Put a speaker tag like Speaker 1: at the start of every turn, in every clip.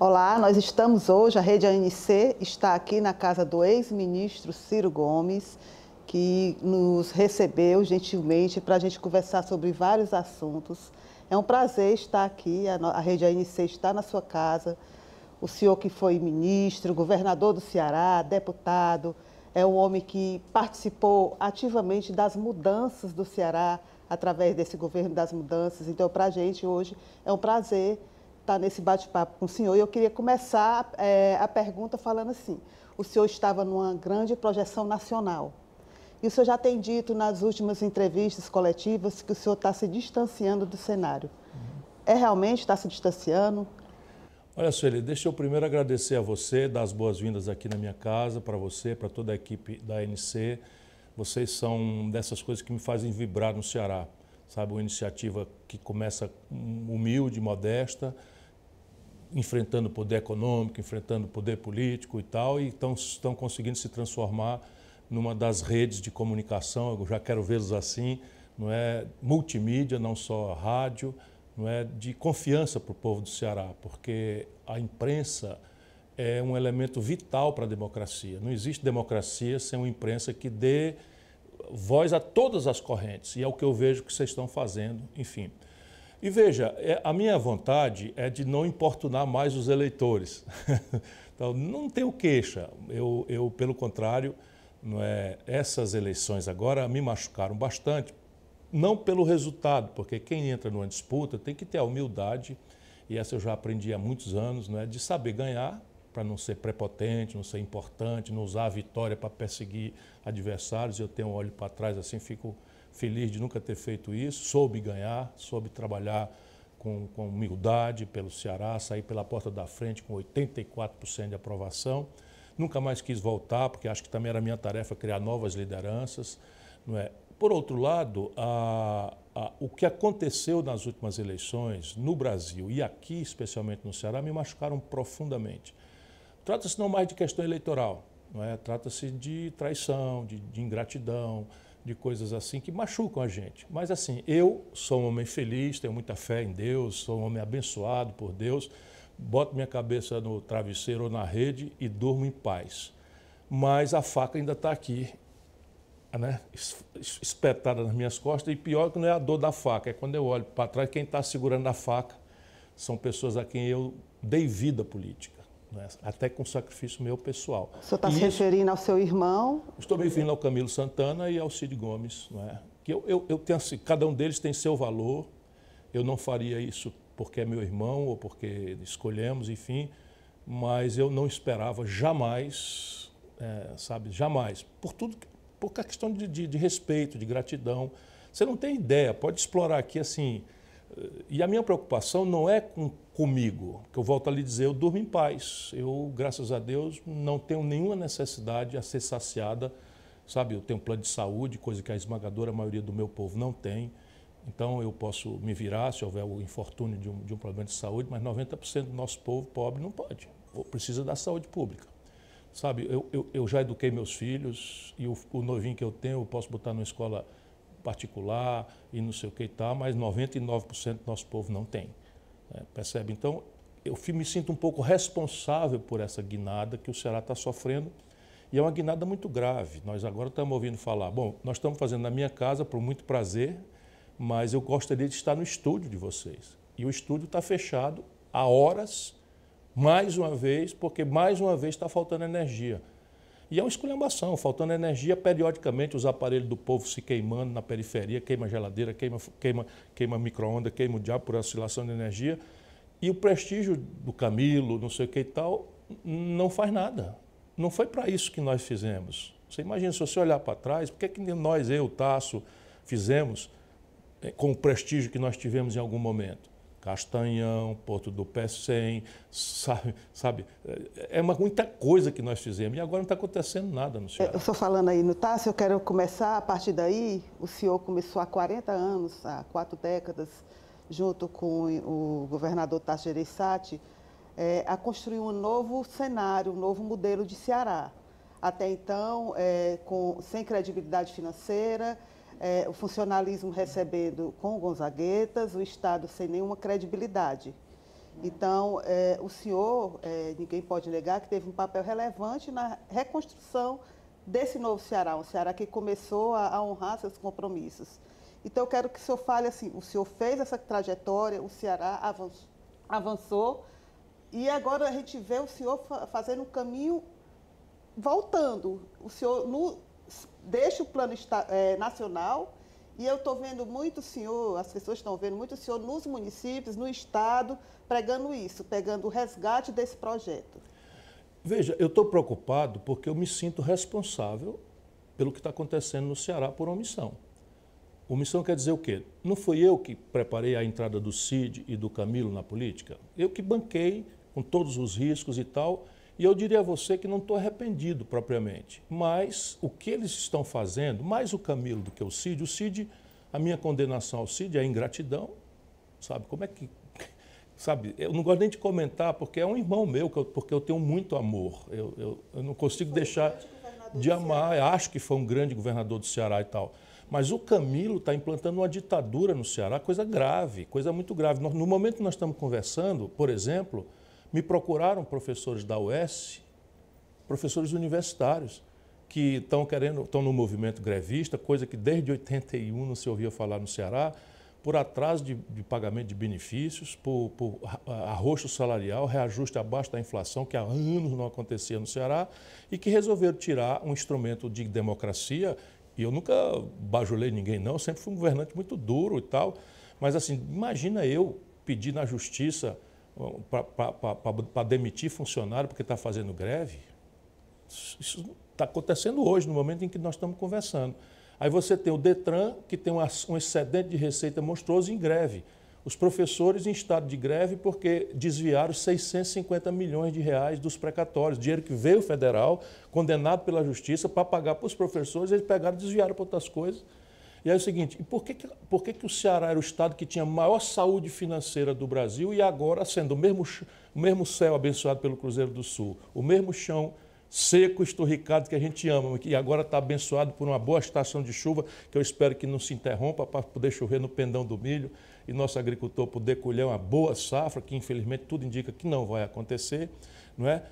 Speaker 1: Olá, nós estamos hoje, a Rede ANC está aqui na casa do ex-ministro Ciro Gomes, que nos recebeu gentilmente para a gente conversar sobre vários assuntos. É um prazer estar aqui, a Rede ANC está na sua casa. O senhor que foi ministro, governador do Ceará, deputado, é um homem que participou ativamente das mudanças do Ceará através desse governo das mudanças. Então, para a gente hoje é um prazer estar tá nesse bate-papo com o senhor. E eu queria começar é, a pergunta falando assim: o senhor estava numa grande projeção nacional. E o senhor já tem dito nas últimas entrevistas coletivas que o senhor está se distanciando do cenário. Uhum. É realmente está se distanciando?
Speaker 2: Olha, Sueli, deixa eu primeiro agradecer a você, dar as boas-vindas aqui na minha casa, para você, para toda a equipe da ANC. Vocês são dessas coisas que me fazem vibrar no Ceará, sabe? Uma iniciativa que começa hum, humilde, modesta, enfrentando o poder econômico, enfrentando o poder político e tal, e estão, estão conseguindo se transformar numa das redes de comunicação, eu já quero vê-los assim, não é multimídia, não só rádio, não é de confiança para o povo do Ceará, porque a imprensa é um elemento vital para a democracia. Não existe democracia sem uma imprensa que dê voz a todas as correntes, e é o que eu vejo que vocês estão fazendo, enfim. E veja, é, a minha vontade é de não importunar mais os eleitores. então, não tenho queixa. Eu, eu pelo contrário, não é, essas eleições agora me machucaram bastante, não pelo resultado, porque quem entra numa disputa tem que ter a humildade, e essa eu já aprendi há muitos anos, não é, de saber ganhar para não ser prepotente, não ser importante, não usar a vitória para perseguir adversários. Eu tenho um olho para trás assim, fico feliz de nunca ter feito isso, soube ganhar, soube trabalhar com, com humildade pelo Ceará, sair pela porta da frente com 84% de aprovação. Nunca mais quis voltar, porque acho que também era minha tarefa criar novas lideranças. Não é? Por outro lado, a, a, o que aconteceu nas últimas eleições no Brasil e aqui, especialmente no Ceará, me machucaram profundamente. Trata-se não mais de questão eleitoral, é? trata-se de traição, de, de ingratidão, de coisas assim que machucam a gente. Mas assim, eu sou um homem feliz, tenho muita fé em Deus, sou um homem abençoado por Deus, boto minha cabeça no travesseiro ou na rede e durmo em paz. Mas a faca ainda está aqui, né, espetada nas minhas costas, e pior que não é a dor da faca, é quando eu olho para trás, quem está segurando a faca são pessoas a quem eu dei vida política né? até com sacrifício meu pessoal. O senhor está se referindo
Speaker 1: ao seu irmão?
Speaker 2: Estou me referindo ao Camilo Santana e ao Cid Gomes. é? Que eu, eu, eu tenho, assim, cada um deles tem seu valor. Eu não faria isso porque é meu irmão ou porque escolhemos, enfim. Mas eu não esperava jamais, é, sabe, jamais. Por tudo, por questão de, de, de respeito, de gratidão. Você não tem ideia, pode explorar aqui assim eh, e a minha preocupação não é com comigo, que eu volto a lhe dizer, eu durmo em paz. Eu, graças a Deus, não tenho nenhuma necessidade a ser saciada, sabe? Eu tenho um plano de saúde, coisa que a esmagadora maioria do meu povo não tem. Então eu posso me virar se houver o infortúnio de um, de um problema de saúde, mas 90% do nosso povo pobre não pode, precisa da saúde pública. Sabe, eu, eu, eu já eduquei meus filhos e o, o novinho que eu tenho eu posso botar numa escola particular e não sei o que e tal, mas 99% do nosso povo não tem. Né, percebe? Então, eu me sinto um pouco responsável por essa guinada que o Ceará está sofrendo e é uma guinada muito grave. Nós agora estamos ouvindo falar, bom, nós estamos fazendo na minha casa por muito prazer, mas eu gostaria de estar no estúdio de vocês. E o estúdio está fechado há horas, mais uma vez, porque mais uma vez está faltando energia. E é uma esculhambação, faltando energia periodicamente, os aparelhos do povo se queimando na periferia, queima geladeira, queima, queima, queima micro-ondas, queima o diabo por oscilação de energia. E o prestígio do Camilo, não sei o que e tal, não faz nada. Não foi para isso que nós fizemos. Você imagina, se você olhar para trás, por que, é que nós, eu, Tasso, fizemos eh, com o prestígio que nós tivemos em algum momento? Castanhão, Porto do Pecém, sabe, sabe? É uma, muita coisa que nós fizemos e agora não está acontecendo nada no Ceará.
Speaker 1: Eu estou falando aí no Tássio, eu quero começar, a partir daí, o senhor começou há 40 anos, há quatro décadas, junto com o governador Tássio Gereissati, é, a construir um novo cenário, um novo modelo de Ceará. Até então, é, com, sem credibilidade financeira, é, o funcionalismo recebendo com Gonzaguetas, o Estado sem nenhuma credibilidade. Então, é, o senhor, é, ninguém pode negar que teve um papel relevante na reconstrução desse novo Ceará, um Ceará que começou a, a, honrar seus compromissos. Então, eu quero que o senhor fale assim: o senhor fez essa trajetória, o Ceará avançou, avançou e agora a gente vê o senhor fazendo um caminho voltando. O senhor, no, deixa o plano esta, é, nacional e eu estou vendo muito senhor, as pessoas estão vendo muito senhor nos municípios, no estado, pregando isso, pegando o resgate desse projeto.
Speaker 2: Veja, eu estou preocupado porque eu me sinto responsável pelo que está acontecendo no Ceará por omissão. Omissão quer dizer o quê? Não fui eu que preparei a entrada do Cid e do Camilo na política. Eu que banquei com todos os riscos e tal, e eu diria a você que não estou arrependido propriamente, mas o que eles estão fazendo, mais o Camilo do que o Cid, o Cid, a minha condenação ao Cid é ingratidão, sabe? Como é que. Sabe, eu não gosto nem de comentar, porque é um irmão meu, porque eu tenho muito amor. Eu, eu, eu não consigo deixar de amar. Acho que foi um grande governador do Ceará e tal. Mas o Camilo está implantando uma ditadura no Ceará, coisa grave, coisa muito grave. no momento que nós estamos conversando, por exemplo, me procuraram professores da UES, professores universitários, que estão querendo, estão no movimento grevista, coisa que desde 81 não se ouvia falar no Ceará, por atraso de, de pagamento de benefícios, por, por arroxo salarial, reajuste abaixo da inflação, que há anos não acontecia no Ceará, e que resolveram tirar um instrumento de democracia. E eu nunca bajulei ninguém, não, eu sempre fui um governante muito duro e tal. Mas, assim, imagina eu pedir na justiça para demitir funcionário porque está fazendo greve. Isso está acontecendo hoje, no momento em que nós estamos conversando. Aí você tem o Detran, que tem um excedente de receita monstruoso em greve. Os professores em estado de greve porque desviaram 650 milhões de reais dos precatórios, dinheiro que veio federal, condenado pela justiça, para pagar para os professores, eles pegaram e desviaram para outras coisas. E é o seguinte, por que, que, por que, que o Ceará era o estado que tinha maior saúde financeira do Brasil e agora, sendo o mesmo, o mesmo céu abençoado pelo Cruzeiro do Sul, o mesmo chão seco, esturricado que a gente ama, e agora está abençoado por uma boa estação de chuva, que eu espero que não se interrompa para poder chover no pendão do milho e nosso agricultor poder colher uma boa safra, que infelizmente tudo indica que não vai acontecer, não é?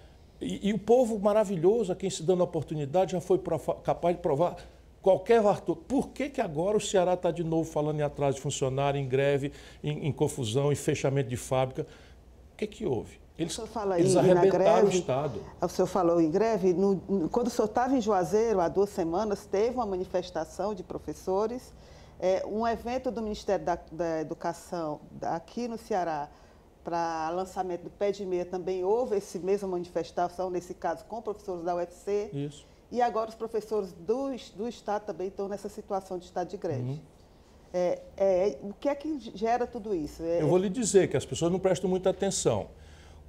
Speaker 2: E, e o povo maravilhoso a quem se dando a oportunidade já foi capaz de provar qualquer ator. Por que, que agora o Ceará está de novo falando em atraso de funcionário, em greve, em, em confusão, em fechamento de fábrica? O que, que houve?
Speaker 1: Eles, o senhor fala eles aí, na greve, o Estado. O senhor falou em greve. no, quando o senhor estava em Juazeiro, há duas semanas, teve uma manifestação de professores, é, um evento do Ministério da, da Educação aqui no Ceará para lançamento do pé de meia também houve essa mesma manifestação, nesse caso com professores da UFC. Isso. E agora os professores do, do Estado também estão nessa situação de estado de greve. Uhum. É, é, o que é que gera tudo isso? É... Eu vou lhe
Speaker 2: dizer que as pessoas não prestam muita atenção.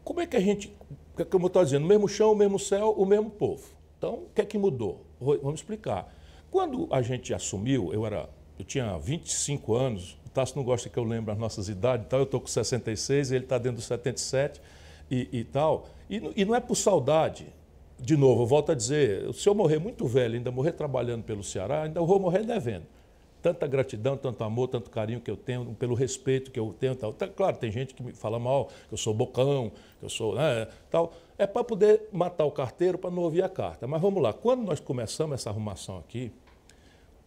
Speaker 2: Como é que a gente, é como eu estou dizendo, o mesmo chão, o mesmo céu, o mesmo povo. Então, o que é que mudou? Vamos explicar. Quando a gente assumiu, eu era, eu tinha 25 anos, o Tasso não gosta que eu lembre as nossas idades, então eu estou com 66, ele está dentro dos 77 e, e tal. E, e não é por saudade, de novo, volto a dizer, se eu morrer muito velho, ainda morrer trabalhando pelo Ceará, ainda vou morrer devendo. Tanta gratidão, tanto amor, tanto carinho que eu tenho, pelo respeito que eu tenho. Tal. Tá, claro, tem gente que me fala mal, que eu sou bocão, que eu sou. Né, tal. É para poder matar o carteiro para não ouvir a carta. Mas vamos lá, quando nós começamos essa arrumação aqui,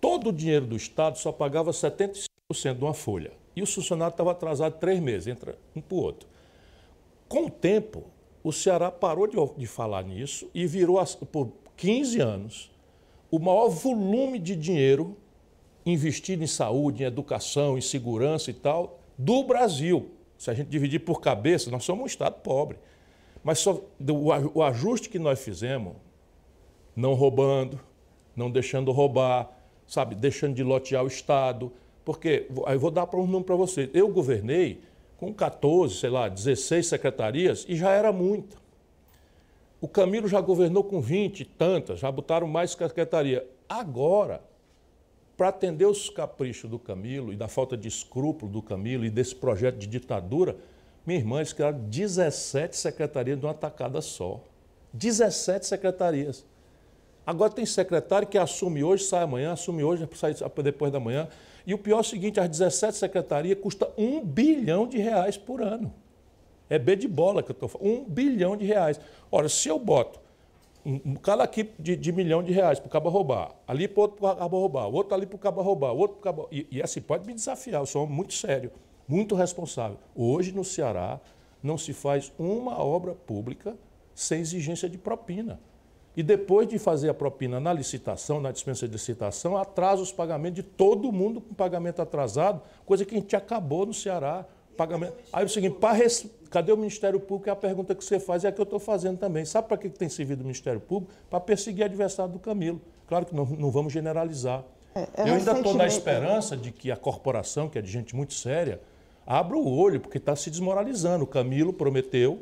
Speaker 2: todo o dinheiro do Estado só pagava 75% de uma folha. E o funcionário estava atrasado três meses, entra um para o outro. Com o tempo, o Ceará parou de, de falar nisso e virou, por 15 anos, o maior volume de dinheiro investido em saúde, em educação, em segurança e tal, do Brasil. Se a gente dividir por cabeça, nós somos um Estado pobre. Mas só o ajuste que nós fizemos, não roubando, não deixando roubar, sabe, deixando de lotear o Estado, porque eu vou dar um número para vocês. Eu governei com 14, sei lá, 16 secretarias e já era muita. O Camilo já governou com 20 e tantas, já botaram mais secretaria. Agora, para atender os caprichos do Camilo e da falta de escrúpulo do Camilo e desse projeto de ditadura, minha irmã, criaram 17 secretarias de uma tacada só. 17 secretarias. Agora tem secretário que assume hoje, sai amanhã, assume hoje, sai depois da manhã. E o pior é o seguinte, as 17 secretarias custa um bilhão de reais por ano. É B de bola que eu estou falando. Um bilhão de reais. Ora, se eu boto um cara aqui de, de milhão de reais para o cabo roubar, ali para outro para cabo roubar, outro ali para o cabo roubar, outro para cabo... E, e assim, pode me desafiar, eu sou um homem muito sério, muito responsável. Hoje no Ceará não se faz uma obra pública sem exigência de propina e depois de fazer a propina na licitação, na dispensa de licitação, atrasa os pagamentos de todo mundo com pagamento atrasado, coisa que a gente acabou no Ceará. Pagamento. Aí é o seguinte, res... cadê o Ministério Público? É a pergunta que você faz e é a que eu estou fazendo também. Sabe para que tem servido o Ministério Público? Para perseguir adversário do Camilo. Claro que não, não vamos generalizar. É, é eu ainda estou na esperança de que a corporação, que é de gente muito séria, abra o olho, porque está se desmoralizando. O Camilo prometeu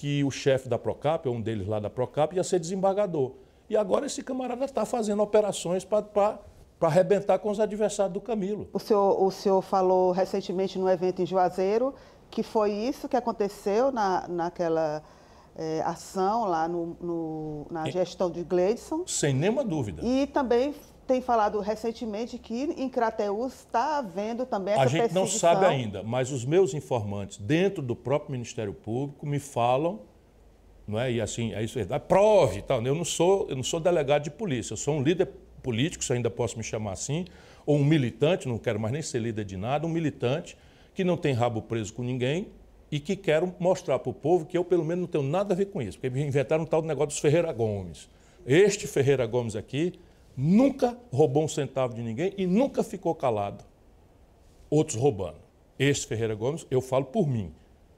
Speaker 2: que o chefe da Procap, um deles lá da Procap, ia ser desembargador. E agora esse camarada está fazendo operações para arrebentar com os adversários do Camilo.
Speaker 1: O senhor, o senhor falou recentemente no evento em Juazeiro que foi isso que aconteceu na, naquela é, ação lá no, no na gestão de Gleidson.
Speaker 2: Sem nenhuma dúvida. E
Speaker 1: também tem falado recentemente que em Crateus está havendo também essa A gente não sabe ainda,
Speaker 2: mas os meus informantes dentro do próprio Ministério Público me falam, não é? E assim, é isso, verdade. prove, tal. Né? Eu não sou, eu não sou delegado de polícia, eu sou um líder político, se ainda posso me chamar assim, ou um militante, não quero mais nem ser líder de nada, um militante que não tem rabo preso com ninguém, e que quero mostrar para o povo que eu, pelo menos, não tenho nada a ver com isso, porque inventaram um tal negócio dos Ferreira Gomes. Este Ferreira Gomes aqui nunca roubou um centavo de ninguém e nunca ficou calado. Outros roubando. Este Ferreira Gomes, eu falo por mim.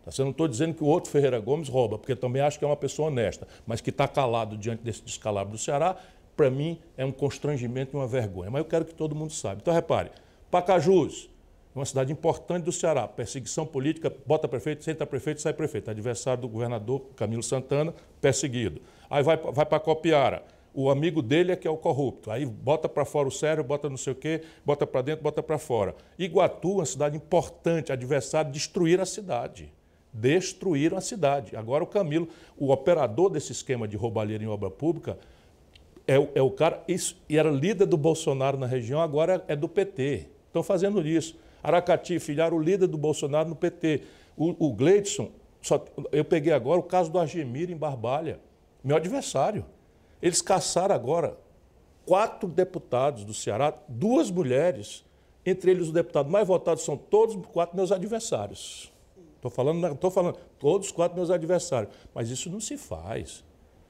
Speaker 2: Tá eu não estou dizendo que o outro Ferreira Gomes rouba, porque também acho que é uma pessoa honesta, mas que está calado diante desse descalabro do Ceará, para mim é um constrangimento e uma vergonha. Mas eu quero que todo mundo saiba. Então, repare, Pacajus, uma cidade importante do Ceará, perseguição política, bota prefeito, senta prefeito, sai prefeito. Adversário do governador Camilo Santana, perseguido. Aí vai, vai para Copiara o amigo dele é que é o corrupto. Aí bota para fora o sério, bota não sei o quê, bota para dentro, bota para fora. Iguatu, uma cidade importante, adversário, destruíram a cidade. Destruíram a cidade. Agora o Camilo, o operador desse esquema de roubalheira em obra pública, é, é o cara, isso, e era líder do Bolsonaro na região, agora é do PT. Estão fazendo isso. Aracati, filhar o líder do Bolsonaro no PT. O, o Gleidson, só, eu peguei agora o caso do Argemiro em Barbalha, meu adversário. Eles caçaram agora quatro deputados do Ceará, duas mulheres, entre eles o deputado mais votado são todos quatro meus adversários. Estou falando, estou falando, todos quatro meus adversários. Mas isso não se faz.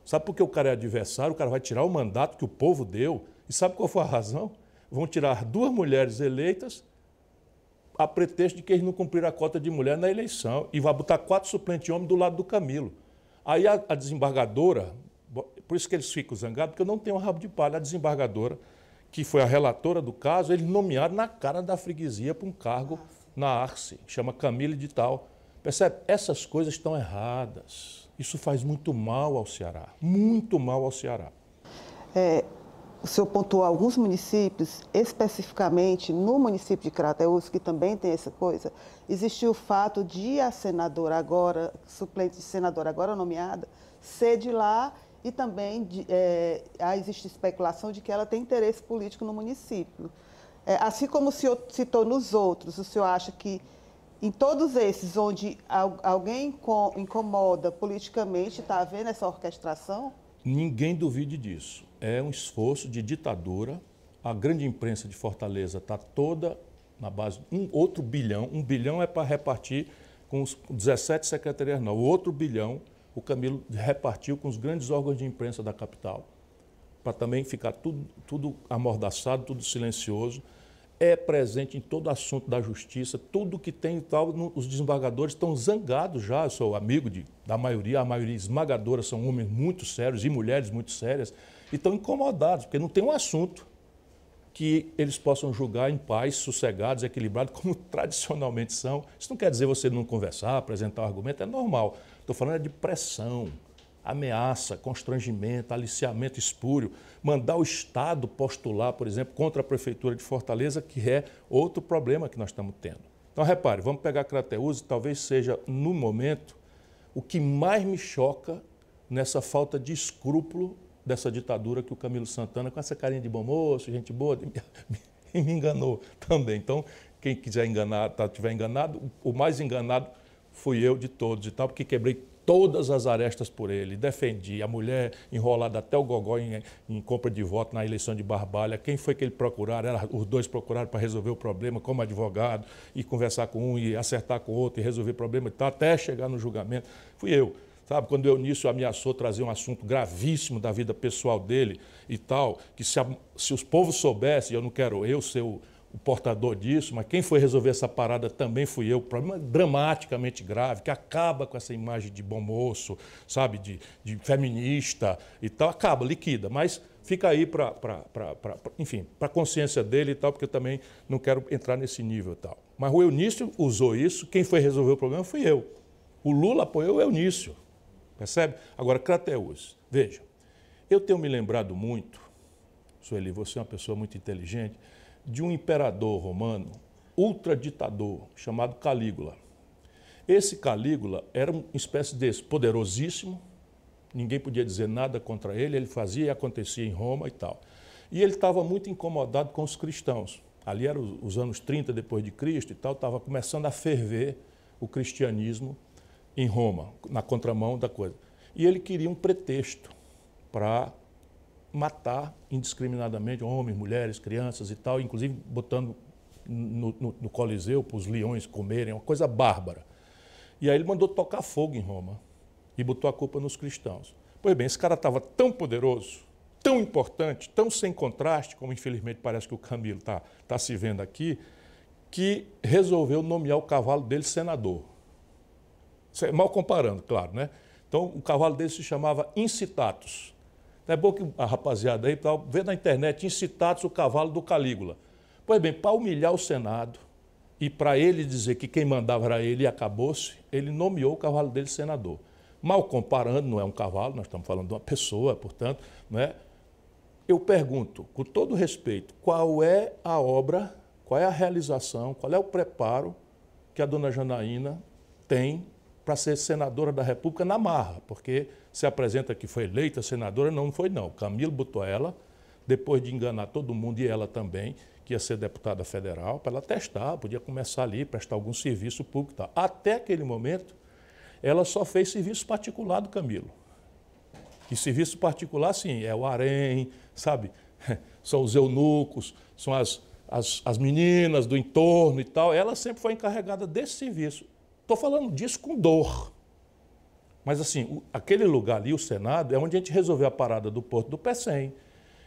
Speaker 2: Sabe por que o cara é adversário? O cara vai tirar o mandato que o povo deu. E sabe qual foi a razão? Vão tirar duas mulheres eleitas a pretexto de que eles não cumpriram a cota de mulher na eleição. E vai botar quatro suplentes homens do lado do Camilo. Aí a, a desembargadora, por isso que eles ficam zangados, porque eu não tenho um rabo de palha. A desembargadora, que foi a relatora do caso, eles nomearam na cara da freguesia para um cargo na Arce, chama Camille de Tal. Percebe? Essas coisas estão erradas. Isso faz muito mal ao Ceará,
Speaker 1: muito mal ao Ceará. É, o senhor pontuou alguns municípios, especificamente no município de Crateús, que também tem essa coisa, existiu o fato de a senadora agora, suplente de senadora agora nomeada, ser de lá e também de, é, existe especulação de que ela tem interesse político no município. É, assim como o senhor citou nos outros, o senhor acha que em todos esses onde alguém incomoda politicamente, está havendo essa orquestração?
Speaker 2: Ninguém duvide disso. É um esforço de ditadura. A grande imprensa de Fortaleza está toda na base de um outro bilhão. Um bilhão é para repartir com os 17 secretarias, não. O outro bilhão o Camilo repartiu com os grandes órgãos de imprensa da capital, para também ficar tudo, tudo amordaçado, tudo silencioso. É presente em todo assunto da justiça, tudo que tem e tal. No, os desembargadores estão zangados já. Eu sou amigo de, da maioria, a maioria esmagadora são homens muito sérios e mulheres muito sérias, e estão incomodados, porque não tem um assunto que eles possam julgar em paz, sossegados, equilibrados, como tradicionalmente são. Isso não quer dizer você não conversar, apresentar um argumento, é normal. Estou falando é de pressão, ameaça, constrangimento, aliciamento espúrio, mandar o Estado postular, por exemplo, contra a Prefeitura de Fortaleza, que é outro problema que nós estamos tendo. Então, repare, vamos pegar Crateus, talvez seja, no momento, o que mais me choca nessa falta de escrúpulo dessa ditadura que o Camilo Santana, com essa carinha de bom moço, gente boa, me enganou também. Então, quem quiser enganar, tá, tiver enganado, o mais enganado fui eu de todos e tal, porque quebrei todas as arestas por ele, defendi a mulher enrolada até o gogó em, em, compra de voto na eleição de Barbalha, quem foi que ele procurar era, os dois procuraram para resolver o problema como advogado e conversar com um e acertar com o outro e resolver o problema e tal, até chegar no julgamento, fui eu. Sabe, quando o Eunício ameaçou trazer um assunto gravíssimo da vida pessoal dele e tal, que se, se os povos soubessem, eu não quero eu ser o, o portador disso, mas quem foi resolver essa parada também fui eu. Problema é dramaticamente grave, que acaba com essa imagem de bom moço, sabe, de, de feminista e tal. Acaba, liquida, mas fica aí para, enfim, para a consciência dele e tal, porque eu também não quero entrar nesse nível e tal. Mas o Eunício usou isso, quem foi resolver o problema fui eu. O Lula apoiou o Eunício, percebe? Agora, Crateus, veja, eu tenho me lembrado muito, Sueli, você é uma pessoa muito inteligente, de um imperador romano ultraditador chamado Calígula. Esse Calígula era uma espécie desse, poderosíssimo, ninguém podia dizer nada contra ele, ele fazia e acontecia em Roma e tal. E ele estava muito incomodado com os cristãos. Ali eram os anos 30 depois de Cristo e tal, estava começando a ferver o cristianismo em Roma, na contramão da coisa. E ele queria um pretexto para matar indiscriminadamente homens, mulheres, crianças e tal, inclusive botando no, no, no Coliseu para os leões comerem, uma coisa bárbara. E aí ele mandou tocar fogo em Roma e botou a culpa nos cristãos. Pois bem, esse cara estava tão poderoso, tão importante, tão sem contraste, como infelizmente parece que o Camilo está tá se vendo aqui, que resolveu nomear o cavalo dele senador. É mal comparando, claro, né? Então, o cavalo dele se chamava Incitatus. É bom que a rapaziada aí tal, vê na internet incitados o cavalo do Calígula. Pois bem, para humilhar o Senado e para ele dizer que quem mandava era ele e acabou-se, ele nomeou o cavalo dele senador. Mal comparando, não é um cavalo, nós estamos falando de uma pessoa, portanto, né? eu pergunto, com todo respeito, qual é a obra, qual é a realização, qual é o preparo que a dona Janaína tem para ser senadora da República na marra, porque se apresenta que foi eleita senadora, não foi não. Camilo botou ela, depois de enganar todo mundo e ela também, que ia ser deputada federal, para ela testar, podia começar ali, prestar algum serviço público. Tá. Até aquele momento, ela só fez serviço particular do Camilo. E serviço particular, sim, é o harém, sabe? São os eunucos, são as, as, as meninas do entorno e tal. Ela sempre foi encarregada desse serviço. Estou falando disso com dor. Mas assim, o, aquele lugar ali, o Senado, é onde a gente resolveu a parada do Porto do Pecém,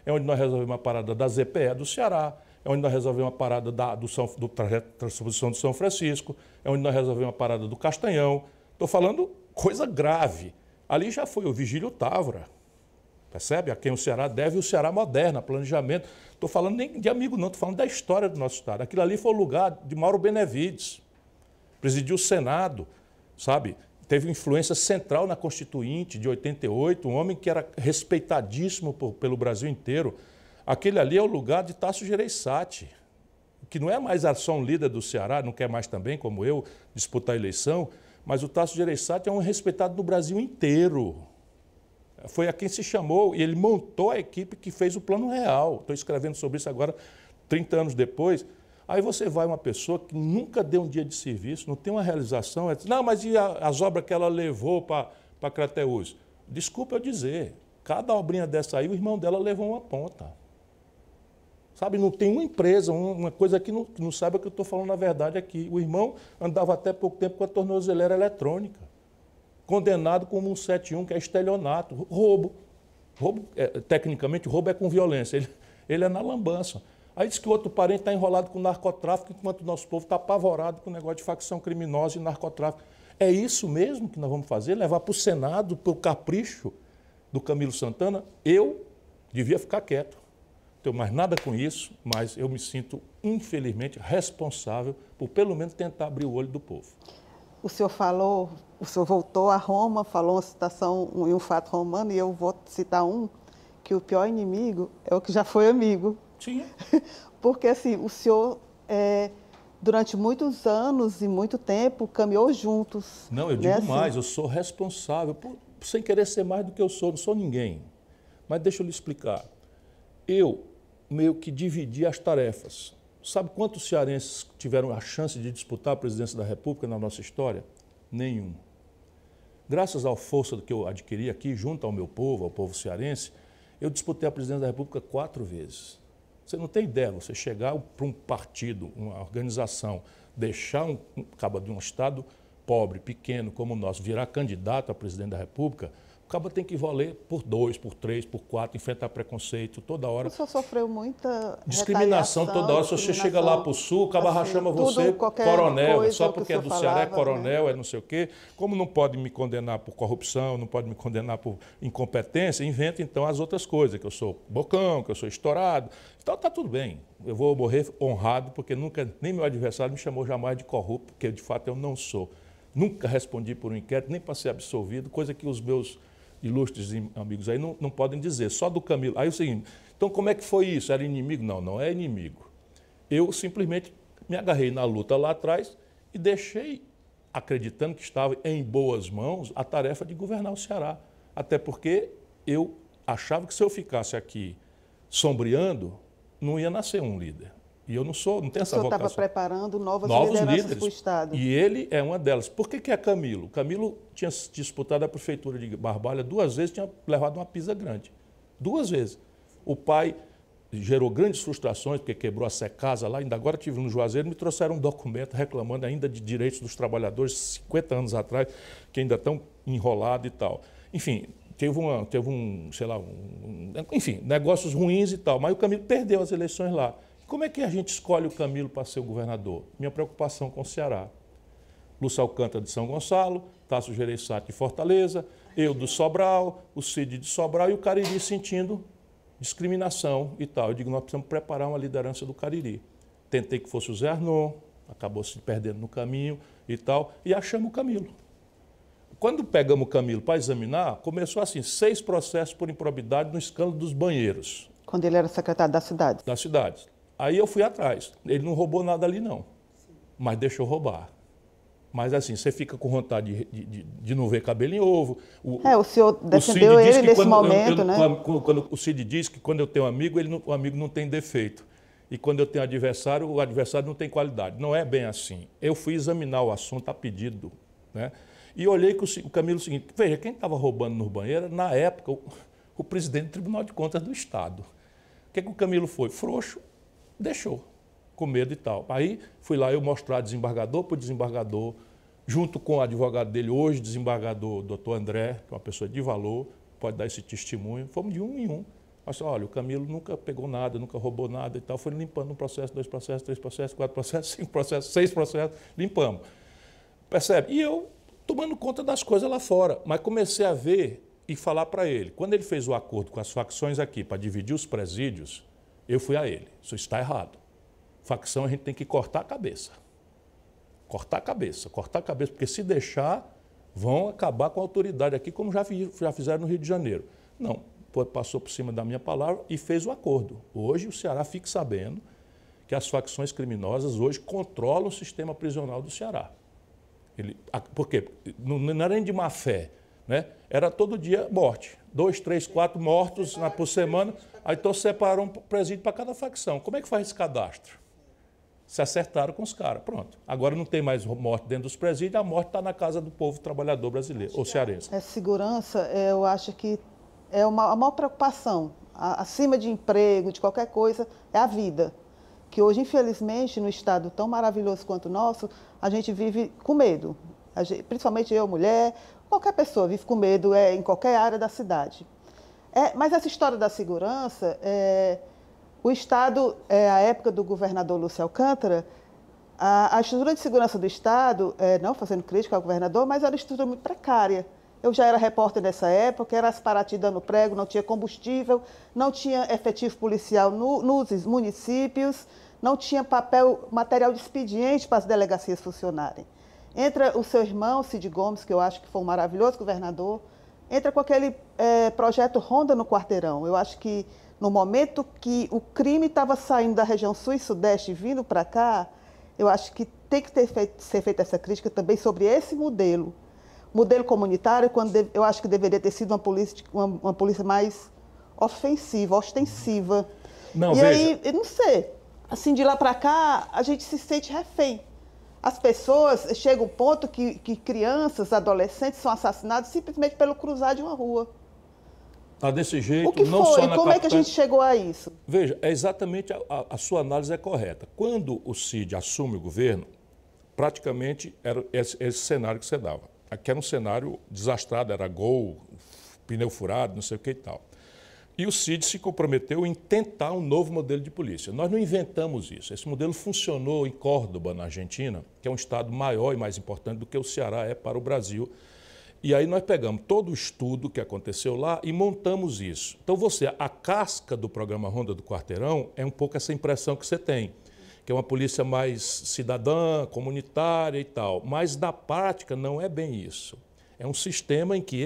Speaker 2: é onde nós resolvemos a parada da ZPE é do Ceará, é onde nós resolvemos a parada da, do, São, do trajeto de transposição do São Francisco, é onde nós resolvemos a parada do Castanhão. Estou falando coisa grave. Ali já foi o Vigílio Távora, percebe? A quem o Ceará deve o Ceará moderna, planejamento. Estou falando nem de amigo não, estou falando da história do nosso estado. Aquilo ali foi o lugar de Mauro Benevides presidiu o Senado, sabe? Teve influência central na Constituinte de 88, um homem que era respeitadíssimo por, pelo Brasil inteiro. Aquele ali é o lugar de Tasso Gereissati, que não é mais só um líder do Ceará, não quer mais também, como eu, disputar a eleição, mas o Tasso Gereissati é um respeitado do Brasil inteiro. Foi a quem se chamou e ele montou a equipe que fez o Plano Real. Estou escrevendo sobre isso agora, 30 anos depois, Aí você vai uma pessoa que nunca deu um dia de serviço, não tem uma realização, diz, não, mas e a, as obras que ela levou para Crateus? Desculpa eu dizer, cada obrinha dessa aí, o irmão dela levou uma ponta. Sabe, não tem uma empresa, uma coisa que não, não sabe o que eu estou falando na verdade aqui. O irmão andava até pouco tempo com a tornozeleira eletrônica, condenado como um 71, que é estelionato, roubo. Roubo, é, tecnicamente, roubo é com violência. Ele, ele é na lambança. Aí diz que o outro parente está enrolado com narcotráfico, enquanto o nosso povo está apavorado com o negócio de facção criminosa e narcotráfico. É isso mesmo que nós vamos fazer? Levar para o Senado, para o capricho do Camilo Santana? Eu devia ficar quieto. Não tenho mais nada com isso, mas eu me sinto, infelizmente, responsável por pelo menos tentar abrir o olho do povo.
Speaker 1: O senhor falou, o senhor voltou a Roma, falou uma citação e um, um fato romano, e eu vou citar um, que o pior inimigo é o que já foi amigo. Tinha. Porque assim, o senhor é, durante muitos anos e muito tempo caminhou juntos.
Speaker 2: Não, eu né, digo né, mais, eu sou responsável, por, sem querer ser mais do que eu sou, não sou ninguém. Mas deixa eu lhe explicar. Eu meio que dividi as tarefas. Sabe quantos cearenses tiveram a chance de disputar a presidência da República na nossa história? Nenhum. Graças à força que eu adquiri aqui, junto ao meu povo, ao povo cearense, eu disputei a presidência da República quatro vezes. Você não tem ideia, você chegar para um partido, uma organização, deixar um, um cabo de um Estado pobre, pequeno como o nosso, virar candidato a presidente da República, o cabo tem que valer por dois, por três, por quatro, enfrentar preconceito toda hora. Você
Speaker 1: sofreu muita discriminação toda hora. se você chega lá para o sul, o cabo assim, chama você tudo, coronel, só porque é do falava, Ceará, é né? coronel, né?
Speaker 2: é não sei o quê. Como não pode me condenar por corrupção, não pode me condenar por incompetência, inventa então as outras coisas, que eu sou bocão, que eu sou estourado. Então está tudo bem. Eu vou morrer honrado, porque nunca nem meu adversário me chamou jamais de corrupto, porque de fato eu não sou. Nunca respondi por um inquérito, nem para ser absolvido, coisa que os meus ilustres amigos aí não, não podem dizer, só do Camilo. Aí é o seguinte, então como é que foi isso? Era inimigo? Não, não é inimigo. Eu simplesmente me agarrei na luta lá atrás e deixei, acreditando que estava em boas mãos, a tarefa de governar o Ceará. Até porque eu achava que se eu ficasse aqui sombreando, não ia nascer um líder. E eu não sou, não tenho essa vocação. estava
Speaker 1: preparando novas Novos líderes para o Estado. E
Speaker 2: ele é uma delas. Por que, que é Camilo? Camilo tinha disputado a prefeitura de Barbalha duas vezes, tinha levado uma pisa grande. Duas vezes. O pai gerou grandes frustrações, porque quebrou a Secasa lá. Ainda agora tive no Juazeiro, me trouxeram um documento reclamando ainda de direitos dos trabalhadores 50 anos atrás, que ainda estão enrolados e tal. Enfim, teve, uma, teve um, sei lá, um, um, enfim, negócios ruins e tal. Mas o Camilo perdeu as eleições lá. Como é que a gente escolhe o Camilo para ser o governador? Minha preocupação com o Ceará. Lúcio Alcântara de São Gonçalo, Tasso Gereissati de Fortaleza, eu do Sobral, o Cid de Sobral e o Cariri sentindo discriminação e tal. Eu digo, nós precisamos preparar uma liderança do Cariri. Tentei que fosse o Zé Arnon, acabou se perdendo no caminho e tal, e achamos o Camilo. Quando pegamos o Camilo para examinar, começou assim, seis processos por improbidade no escândalo dos banheiros.
Speaker 1: Quando ele era secretário da cidade. Da
Speaker 2: cidade. Aí eu fui atrás. Ele não roubou nada ali, não. Mas deixou roubar. Mas assim, você fica com vontade de, de, de não ver cabelo em ovo. O, é, o senhor defendeu o ele nesse quando, momento, eu, eu, né? Quando, quando, o Cid diz que quando eu tenho amigo, ele não, o amigo não tem defeito. E quando eu tenho adversário, o adversário não tem qualidade. Não é bem assim. Eu fui examinar o assunto a pedido. Né? E olhei que o, Camilo é o seguinte: veja, quem estava roubando nos banheiros, na época, o, o presidente do Tribunal de Contas do Estado. O que, que o Camilo foi? Frouxo, Deixou, com medo e tal. Aí fui lá eu mostrar desembargador por desembargador, junto com o advogado dele hoje, desembargador doutor André, que é uma pessoa de valor, pode dar esse testemunho. Fomos de um em um. Mas, olha, o Camilo nunca pegou nada, nunca roubou nada e tal. Foi limpando um processo, dois processos, três processos, quatro processos, cinco processos, seis processos, limpamos. Percebe? E eu tomando conta das coisas lá fora. Mas comecei a ver e falar para ele. Quando ele fez o acordo com as facções aqui para dividir os presídios, eu fui a ele. Isso está errado. Facção a gente tem que cortar a cabeça. Cortar a cabeça, cortar a cabeça, porque se deixar, vão acabar com a autoridade aqui, como já, já fizeram no Rio de Janeiro. Não, passou por cima da minha palavra e fez o acordo. Hoje o Ceará fica sabendo que as facções criminosas hoje controlam o sistema prisional do Ceará. Ele, por quê? Não, não era nem de má fé, né? Era todo dia morte. Dois, três, quatro mortos na, por semana. Aí então separam um presídio para cada facção. Como é que faz esse cadastro? Se acertaram com os caras. Pronto. Agora não tem mais morte dentro dos presídios, a morte está na casa do povo trabalhador brasileiro, ou cearense.
Speaker 1: É, segurança, eu acho que é uma, a maior preocupação, acima de emprego, de qualquer coisa, é a vida. Que hoje, infelizmente, no estado tão maravilhoso quanto o nosso, a gente vive com medo. Gente, principalmente eu, mulher, qualquer pessoa vive com medo é, em qualquer área da cidade. É, mas essa história da segurança, é, o Estado, é, época do governador Lúcio Alcântara, a, a estrutura de segurança do Estado, é, não fazendo crítica ao governador, mas era uma estrutura muito precária. Eu já era repórter nessa época, era as Paraty dando prego, não tinha combustível, não tinha efetivo policial no, nos municípios, não tinha papel, material de expediente para as delegacias funcionarem. Entra o seu irmão, Cid Gomes, que eu acho que foi um maravilhoso governador, entra com aquele é, projeto Ronda no Quarteirão. Eu acho que no momento que o crime estava saindo da região sul e sudeste e vindo para cá, eu acho que tem que ter feito, ser feita essa crítica também sobre esse modelo. Modelo comunitário, quando eu acho que deveria ter sido uma polícia, uma, uma polícia mais ofensiva, ostensiva.
Speaker 2: Não, e veja. aí,
Speaker 1: eu não sei, assim, de lá para cá, a gente se sente refém as pessoas, chegam ao um ponto que, que crianças, adolescentes são assassinados simplesmente pelo cruzar de uma rua.
Speaker 2: Está desse jeito, o que não foi? só na Como é que a gente
Speaker 1: chegou a isso?
Speaker 2: Veja, é exatamente a, a, a sua análise é correta. Quando o CID assume o governo, praticamente era esse, esse cenário que você dava. Aqui era um cenário desastrado, era gol, pneu furado, não sei o que e tal. E o CID se comprometeu em tentar um novo modelo de polícia. Nós não inventamos isso. Esse modelo funcionou em Córdoba, na Argentina, que é um estado maior e mais importante do que o Ceará é para o Brasil. E aí nós pegamos todo o estudo que aconteceu lá e montamos isso. Então você, a casca do programa Ronda do Quarteirão é um pouco essa impressão que você tem, que é uma polícia mais cidadã, comunitária e tal. Mas na prática não é bem isso. É um sistema em que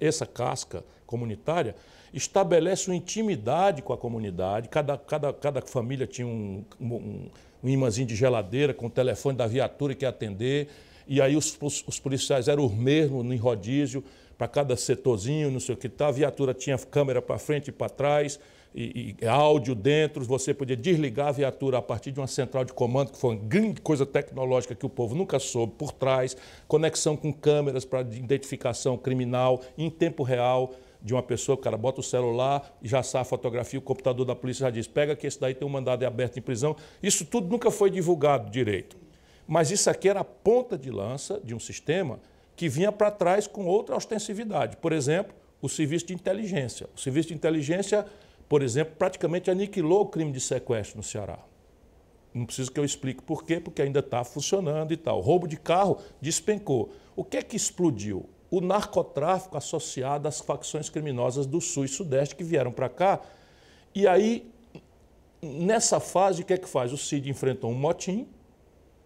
Speaker 2: essa casca comunitária estabelece uma intimidade com a comunidade. Cada, cada, cada família tinha um, um, um imãzinho de geladeira com o telefone da viatura que ia atender. E aí os, os, os policiais eram os mesmos em rodízio, para cada setorzinho, não sei o que tá. A viatura tinha câmera para frente e para trás, e, e, áudio dentro. Você podia desligar a viatura a partir de uma central de comando, que foi uma grande coisa tecnológica que o povo nunca soube, por trás. Conexão com câmeras para identificação criminal em tempo real de uma pessoa, o cara bota o celular, já sai a fotografia, o computador da polícia já diz, pega que esse daí tem um mandado aberto em prisão. Isso tudo nunca foi divulgado direito. Mas isso aqui era a ponta de lança de um sistema que vinha para trás com outra ostensividade. Por exemplo, o serviço de inteligência. O serviço de inteligência, por exemplo, praticamente aniquilou o crime de sequestro no Ceará. Não preciso que eu explique por quê, porque ainda está funcionando e tal. O roubo de carro despencou. O que é que explodiu? o narcotráfico associado às facções criminosas do Sul e Sudeste que vieram para cá. E aí, nessa fase, o que é que faz? O Cid enfrentou um motim,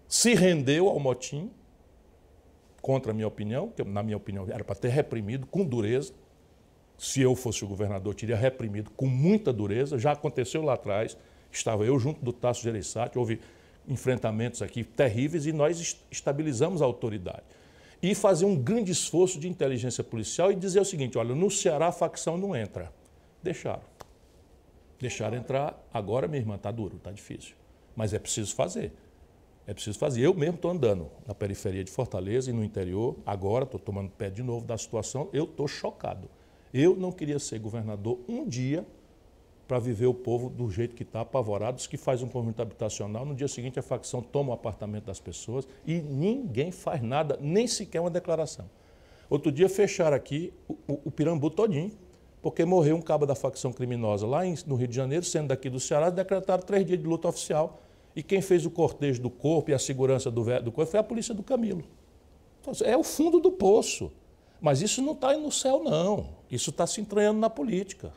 Speaker 2: se rendeu ao motim, contra a minha opinião, que na minha opinião era para ter reprimido com dureza. Se eu fosse o governador, teria reprimido com muita dureza. Já aconteceu lá atrás, estava eu junto do Tasso Gereissati, houve enfrentamentos aqui terríveis e nós estabilizamos a autoridade e fazer um grande esforço de inteligência policial e dizer o seguinte: olha, no Ceará a facção não entra. Deixaram. Deixaram entrar. Agora, minha irmã, está duro, está difícil. Mas é preciso fazer. É preciso fazer. Eu mesmo estou andando na periferia de Fortaleza e no interior. Agora estou tomando pé de novo da situação. Eu estou chocado. Eu não queria ser governador um dia para viver o povo do jeito que está, apavorados, que faz um conjunto habitacional, no dia seguinte a facção toma o apartamento das pessoas e ninguém faz nada, nem sequer uma declaração. Outro dia fecharam aqui o, o, o Pirambu todinho, porque morreu um cabo da facção criminosa lá em, no Rio de Janeiro, sendo daqui do Ceará, decretaram três dias de luta oficial. E quem fez o cortejo do corpo e a segurança do, do corpo foi a polícia do Camilo. Então, é o fundo do poço. Mas isso não está no céu, não. Isso está se entranhando na política.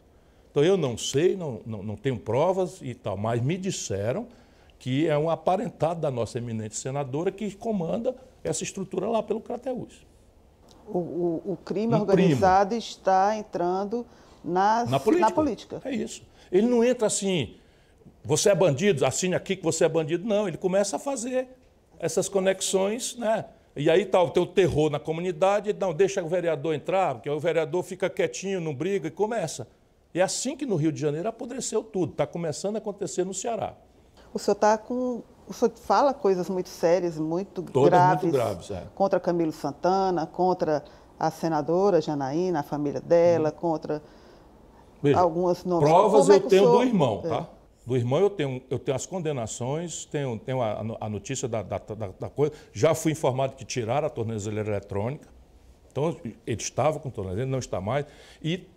Speaker 2: Então eu não sei, não, não, não tenho provas e tal, mas me disseram que é um aparentado da nossa eminente senadora que comanda
Speaker 1: essa estrutura lá pelo Crateus. O, o, o crime um organizado primo. está entrando nas, na, política. na política. É
Speaker 2: isso. Ele não entra assim, você é bandido, assine aqui que você é bandido. Não, ele começa a fazer essas conexões, né? E aí tá, tem o terror na comunidade, não, deixa o vereador entrar, porque o vereador fica quietinho, não briga e começa. É assim que no Rio de Janeiro apodreceu tudo, está começando a acontecer no Ceará.
Speaker 1: O senhor está com o senhor fala coisas muito sérias, muito Todas graves, muito graves é. contra Camilo Santana, contra a senadora Janaína, a família dela, hum. contra
Speaker 2: Veja, algumas nomes. Provas é eu tenho senhor... do irmão, tá? é. tá? Do irmão eu tenho, eu tenho as condenações, tenho, tenho a, a notícia da, da, da, da, coisa. Já fui informado que tiraram a tornezeleira eletrônica. Então, ele estava com tornezeleira, não está mais. E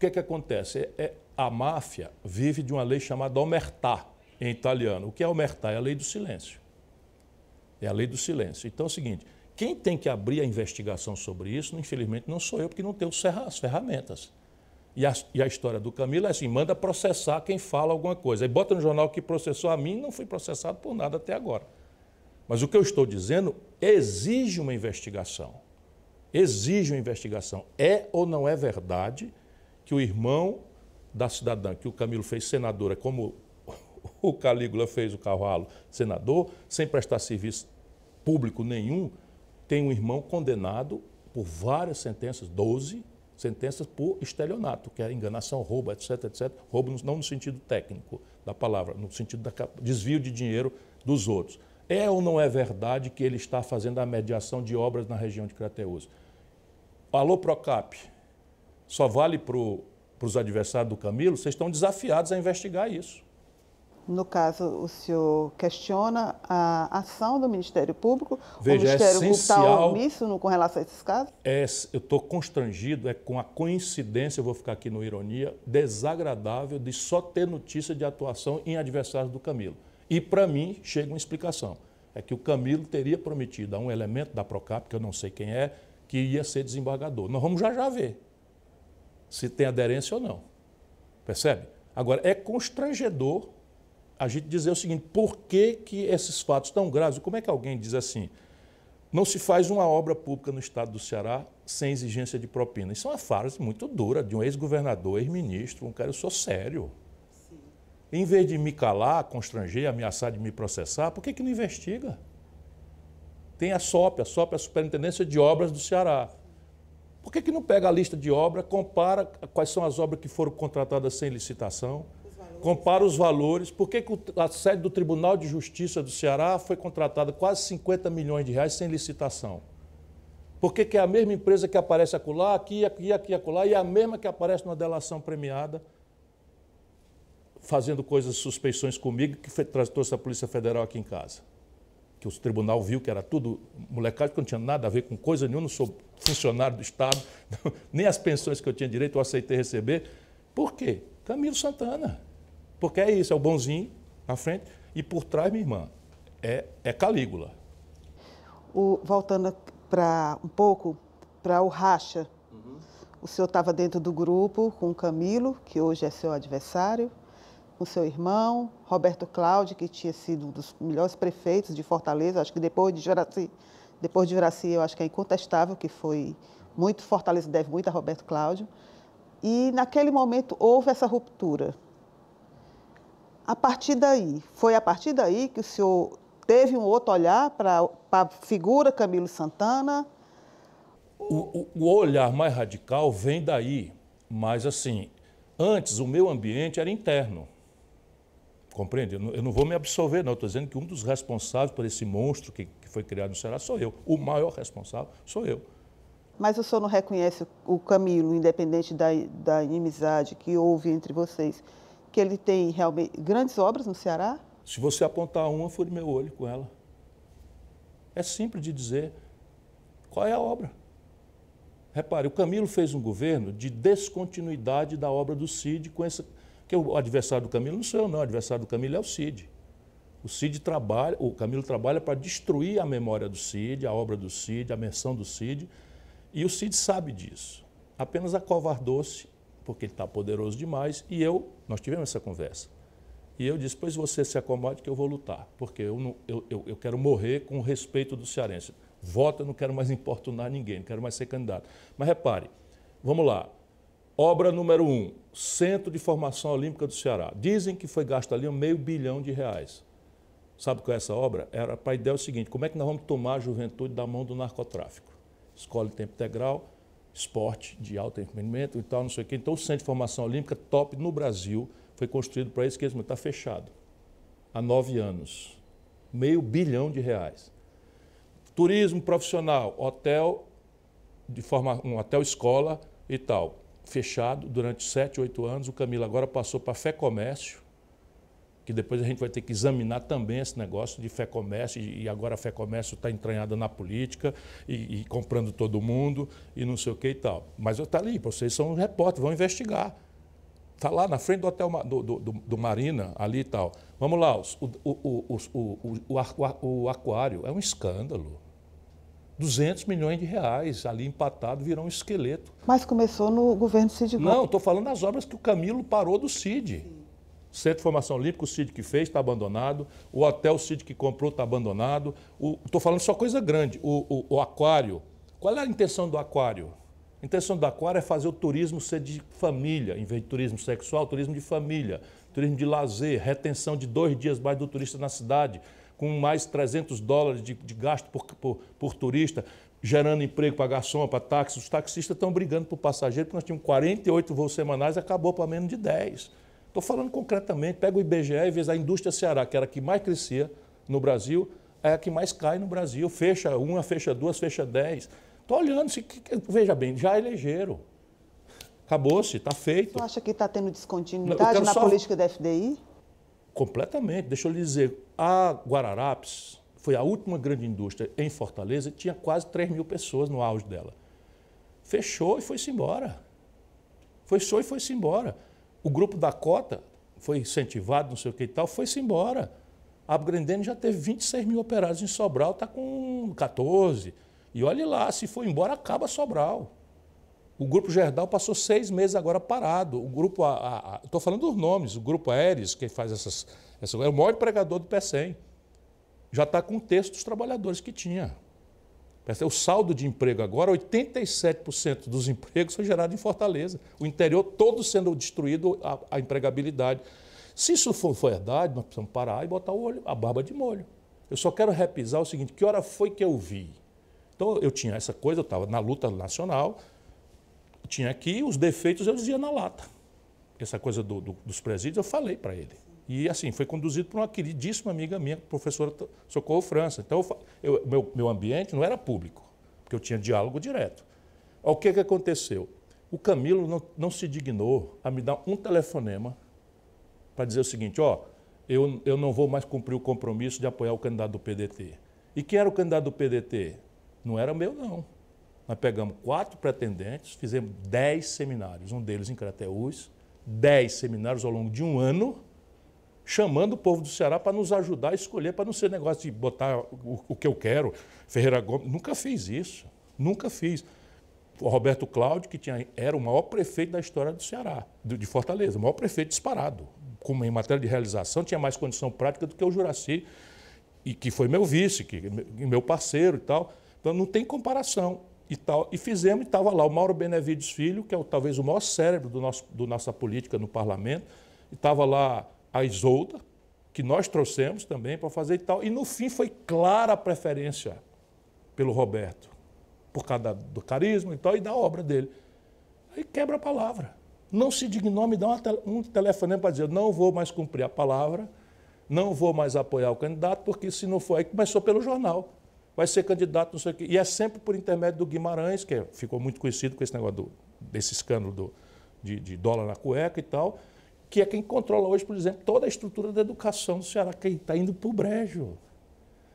Speaker 2: que é que acontece? É, é, a máfia vive de uma lei chamada omertà, em italiano. O que é omertà? É a lei do silêncio. É a lei do silêncio. Então é o seguinte, quem tem que abrir a investigação sobre isso, infelizmente, não sou eu, porque não tenho as ferramentas. E a, e a, história do Camilo é assim: manda processar quem fala alguma coisa. Aí bota no jornal que processou a mim, não fui processado por nada até agora. Mas o que eu estou dizendo exige uma investigação. Exige uma investigação. É ou não é verdade que o irmão da cidadã, que o Camilo fez senadora, como o Calígula fez o cavalo senador, sem prestar serviço público nenhum, tem um irmão condenado por várias sentenças, 12 sentenças por estelionato, que é enganação, roubo, etc, etc. Roubo não no sentido técnico da palavra, no sentido da desvio de dinheiro dos outros. É ou não é verdade que ele está fazendo a mediação de obras na região de Crateús? Alô, Procap, só vale para os adversários do Camilo, vocês estão desafiados a investigar isso.
Speaker 1: No caso, o senhor questiona a ação do Ministério Público? Veja, o é Ministério é essencial, Público está omisso com relação a esses casos?
Speaker 2: É, eu estou constrangido, é com a coincidência, eu vou ficar aqui no ironia, desagradável de só ter notícia de atuação em adversários do Camilo. E para mim chega uma explicação. É que o Camilo teria prometido a um elemento da PROCAP, que eu não sei quem é, que ia ser desembargador. Nós vamos já já ver se tem aderência ou não. Percebe? Agora, é constrangedor a gente dizer o seguinte: por que, que esses fatos tão graves? Como é que alguém diz assim? Não se faz uma obra pública no estado do Ceará sem exigência de propina. Isso é uma frase muito dura de um ex-governador, ex-ministro, um cara, eu sou sério. Sim. Em vez de me calar, constranger, ameaçar de me processar, por que, que não investiga? Tem a SOP, a SOP é a Superintendência de Obras do Ceará. Por que, que não pega a lista de obra, compara quais são as obras que foram contratadas sem licitação, os compara os valores, por que, que a sede do Tribunal de Justiça do Ceará foi contratada quase 50 milhões de reais sem licitação? Por que, que é a mesma empresa que aparece acolá, aqui, aqui, aqui, acolá, e é a mesma que aparece numa delação premiada, fazendo coisas, suspeições comigo, que trouxe a Polícia Federal aqui em casa? que o tribunal viu que era tudo molecagem, que não tinha nada a ver com coisa nenhuma, não sou funcionário do Estado, nem as pensões que eu tinha direito eu aceitei receber. Por quê? Camilo Santana. Porque é isso, é o bonzinho na frente e por trás, minha irmã, é, é Calígula.
Speaker 1: O, voltando para um pouco para o racha, uhum. o senhor estava dentro do grupo com o Camilo, que hoje é seu adversário, com seu irmão, Roberto Cláudio, que tinha sido um dos melhores prefeitos de Fortaleza, acho que depois de Juraci, depois de Juraci, eu acho que é incontestável que foi muito Fortaleza deve muito a Roberto Cláudio. E naquele momento houve essa ruptura. A partir daí, foi a partir daí que o senhor teve um outro olhar para a figura Camilo Santana?
Speaker 2: O, o, o, olhar mais radical vem daí, mas assim, antes o meu ambiente era interno. Compreende? Eu não vou me absolver, não. Estou dizendo que um dos responsáveis por esse monstro que, que foi criado no Ceará sou eu. O maior responsável sou eu.
Speaker 1: Mas o senhor não reconhece o Camilo, independente da, da inimizade que houve entre vocês, que ele tem realmente grandes obras no Ceará?
Speaker 2: Se você apontar uma, fure meu olho com ela. É simples de dizer qual é a obra. Repare, o Camilo fez um governo de descontinuidade da obra do CID com essa porque o adversário do Camilo não sou eu, não. O adversário do Camilo é o Cid. O Cid trabalha, o Camilo trabalha para destruir a memória do Cid, a obra do Cid, a menção do Cid. E o Cid sabe disso. Apenas acovardou-se, porque ele está poderoso demais. E eu, nós tivemos essa conversa. E eu disse: Pois você se acomode que eu vou lutar, porque eu, não, eu, eu, eu quero morrer com o respeito do cearense. Vota, não quero mais importunar ninguém, não quero mais ser candidato. Mas repare, vamos lá. Obra número um, Centro de Formação Olímpica do Ceará. Dizem que foi gasto ali um meio bilhão de reais. Sabe qual é essa obra? Era para a ideia o seguinte: como é que nós vamos tomar a juventude da mão do narcotráfico? Escola de tempo integral, esporte de alto rendimento e tal, não sei o quê. Então, o Centro de Formação Olímpica, top no Brasil, foi construído para isso, que está fechado há nove anos. Meio bilhão de reais. Turismo profissional, hotel, de forma, um hotel escola e tal fechado durante sete oito anos. O Camilo agora passou para a Fé Comércio, que depois a gente vai ter que examinar também esse negócio de Fé Comércio, e agora a Fé Comércio está entranhada na política e, e, comprando todo mundo e não sei o que e tal. Mas está ali, vocês são repórteres, vão investigar. Está lá na frente do hotel do, do, do, do Marina, ali e tal. Vamos lá, os, o, o, o, o aquário é um escândalo. 200 milhões de reais ali empatado, virou um esqueleto.
Speaker 1: Mas começou no governo Cid Gomes. Não,
Speaker 2: estou falando das obras que o Camilo parou do Cid. Centro de Formação Olímpica, o Cid que fez, está abandonado. O hotel o Cid que comprou está abandonado. Estou falando só coisa grande. O, o, o aquário. Qual é a intenção do aquário? A intenção do aquário é fazer o turismo ser de família, em vez de turismo sexual, turismo de família, turismo de lazer, retenção de dois dias mais do turista na cidade com mais 300 dólares de, de gasto por, por, por, turista, gerando emprego para garçom, para táxi. Os taxistas estão brigando o passageiro, porque nós tínhamos 48 voos semanais, e acabou para menos de 10. Estou falando concretamente, pega o IBGE e vê a indústria Ceará, que era a que mais crescia no Brasil, é a que mais cai no Brasil. Fecha uma, fecha duas, fecha dez. Estou olhando, se, veja bem, já ligeiro. Acabou-se, está feito. Você
Speaker 1: acha que está tendo descontinuidade na só... política da FDI? Completamente.
Speaker 2: Deixa eu lhe dizer, a Guararapes foi a última grande indústria em Fortaleza tinha quase 3 mil pessoas no auge dela. Fechou e foi-se embora. Fechou e foi-se embora. O grupo da cota foi incentivado, não sei o que e tal, foi-se embora. A Grandene já teve 26 mil operários em Sobral, está com 14. E olhe lá, se for embora, acaba Sobral. O Grupo Gerdau passou seis meses agora parado. O grupo, estou falando dos nomes, o Grupo Aéreos, que faz essas, É o maior empregador do PECEM. Já está com o texto dos trabalhadores que tinha. O saldo de emprego agora, 87% dos empregos são gerados em Fortaleza. O interior todo sendo destruído, a, a empregabilidade. Se isso for verdade, nós precisamos parar e botar o olho, a barba de molho. Eu só quero repisar o seguinte: que hora foi que eu vi? Então, eu tinha essa coisa, eu estava na luta nacional, tinha aqui, os defeitos eu dizia na lata. Essa coisa do, do, dos presídios eu falei para ele. E assim, foi conduzido por uma queridíssima amiga minha, professora Socorro França. Então, eu, eu, meu, meu ambiente não era público, porque eu tinha diálogo direto. O que, que aconteceu? O Camilo não, não se dignou a me dar um telefonema para dizer o seguinte: ó, eu, eu não vou mais cumprir o compromisso de apoiar o candidato do PDT. E quem era o candidato do PDT? Não era meu, não. Nós pegamos quatro pretendentes, fizemos dez seminários, um deles em Crateús, dez seminários ao longo de um ano, chamando o povo do Ceará para nos ajudar a escolher, para não ser negócio de botar o, o que eu quero. Ferreira Gomes, nunca fiz isso, nunca fiz. O Roberto Cláudio, que tinha, era o maior prefeito da história do Ceará, de Fortaleza, o maior prefeito disparado. Como em matéria de realização, tinha mais condição prática do que o Juraci, e que foi meu vice, que, meu parceiro e tal. Então não tem comparação e tal. E fizemos, e estava lá o Mauro Benevides Filho, que é o, talvez o maior cérebro do nosso, do nossa política no parlamento, e estava lá a Isolda, que nós trouxemos também para fazer e tal. E no fim foi clara a preferência pelo Roberto, por causa do carisma e tal, e da obra dele. Aí quebra a palavra. Não se dignou me dar um telefonema para dizer, não vou mais cumprir a palavra, não vou mais apoiar o candidato, porque se não for, aí começou pelo jornal vai ser candidato, não sei o quê. E é sempre por intermédio do Guimarães, que é, ficou muito conhecido com esse negócio do, desse escândalo do, de, de dólar na cueca e tal, que é quem controla hoje, por exemplo, toda a estrutura da educação do Ceará, que está indo para o brejo.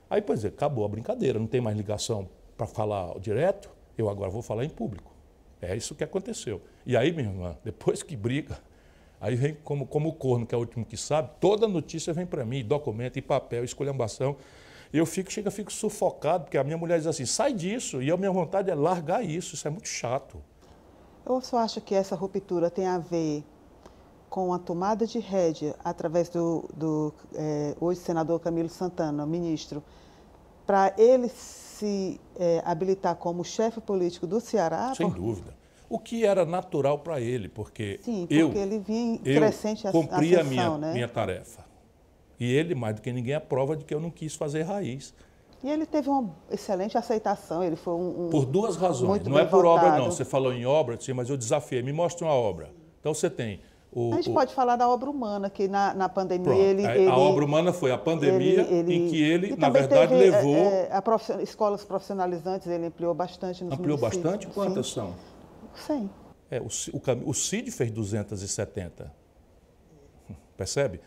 Speaker 2: Aí, pois é, acabou a brincadeira, não tem mais ligação para falar direto, eu agora vou falar em público. É isso que aconteceu. E aí, minha irmã, depois que briga, aí vem como, como o corno, que é o último que sabe, toda notícia vem para mim, documento, e papel, escolhambação eu fico, chega, fico sufocado, porque a minha mulher diz assim, sai disso, e a minha vontade é largar isso, isso é muito chato.
Speaker 1: Eu só acho que essa ruptura tem a ver com a tomada de rédea através do, do é, hoje senador Camilo Santana, ministro, para ele se é, habilitar como chefe político do Ceará? Sem por... dúvida.
Speaker 2: O que era natural para ele, porque, Sim, porque eu, ele vinha crescente eu cumpri a, a minha, né? minha tarefa. E ele, mais do que ninguém, é prova de que eu não quis fazer raiz.
Speaker 1: E ele teve uma excelente aceitação, ele foi um. um por duas razões. não é por votado. obra, não. Você
Speaker 2: falou em obra, sim, mas eu desafiei, me mostre uma obra. Então você tem. O, a gente o... pode
Speaker 1: falar da obra humana, que na, na pandemia Pronto. ele, ele. A obra
Speaker 2: humana foi a pandemia ele, ele... em que ele, e na verdade, teve, levou. É,
Speaker 1: é a Escolas profissionalizantes ele ampliou bastante nos Ampliou bastante? Quantas sim. são? 100.
Speaker 2: É, o, o, o CID fez 270. Percebe?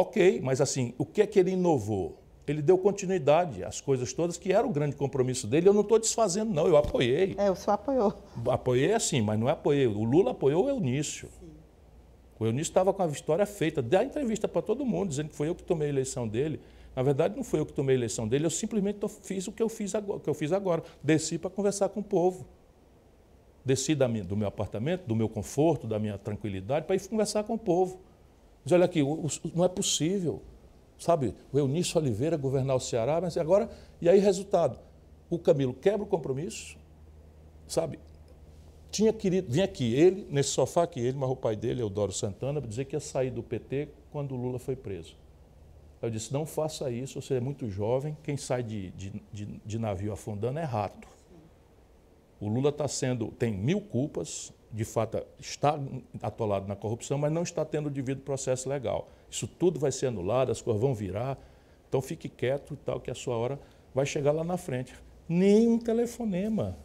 Speaker 2: Ok, mas assim, o que é que ele inovou? Ele deu continuidade às coisas todas que era o grande compromisso dele. Eu não estou desfazendo, não, eu apoiei. É, o senhor apoiou. Apoiei assim, mas não é apoiei. O Lula apoiou o Eunício. Sim. O Eunício estava com a vitória feita. Dá entrevista para todo mundo, dizendo que foi eu que tomei a eleição dele. Na verdade, não foi eu que tomei a eleição dele, eu simplesmente fiz o que eu fiz agora. Que eu fiz agora. Desci para conversar com o povo. Desci minha, do meu apartamento, do meu conforto, da minha tranquilidade, para ir conversar com o povo. Mas olha aqui, o, o, não é possível. Sabe, o Eunício Oliveira governar o Ceará, mas agora. E aí, resultado: o Camilo quebra o compromisso, sabe? Tinha querido. Vinha aqui, ele, nesse sofá aqui, ele, mas o pai dele, Eudoro Santana, dizer que ia sair do PT quando o Lula foi preso. Eu disse: não faça isso, você é muito jovem, quem sai de, de, de, de navio afundando é rato. O Lula está sendo. tem mil culpas, de fato está atolado na corrupção, mas não está tendo o devido processo legal. Isso tudo vai ser anulado, as coisas vão virar. Então fique quieto e tal, que a sua hora vai chegar lá na frente. Nenhum telefonema.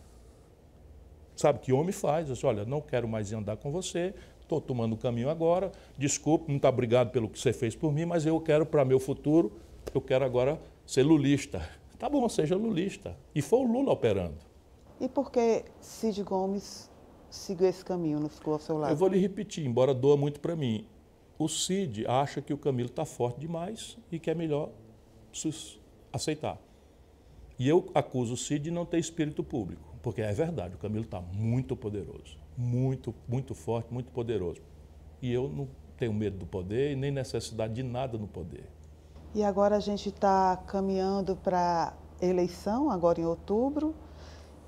Speaker 2: Sabe que homem faz? Assim, olha, não quero mais andar com você, estou tomando o caminho agora, desculpe, muito obrigado pelo que você fez por mim, mas eu quero para meu futuro, eu quero agora ser lulista. Tá bom, seja lulista. E foi o Lula operando.
Speaker 1: E por que Cid Gomes seguiu esse caminho, não ficou ao seu lado? Eu vou lhe
Speaker 2: repetir, embora doa muito para mim. O Cid acha que o Camilo está forte demais e que é melhor aceitar. E eu acuso o Cid de não ter espírito público, porque é verdade, o Camilo está muito poderoso, muito, muito forte, muito poderoso. E eu não tenho medo do poder e nem necessidade de nada no poder.
Speaker 1: E agora a gente está caminhando para eleição, agora em outubro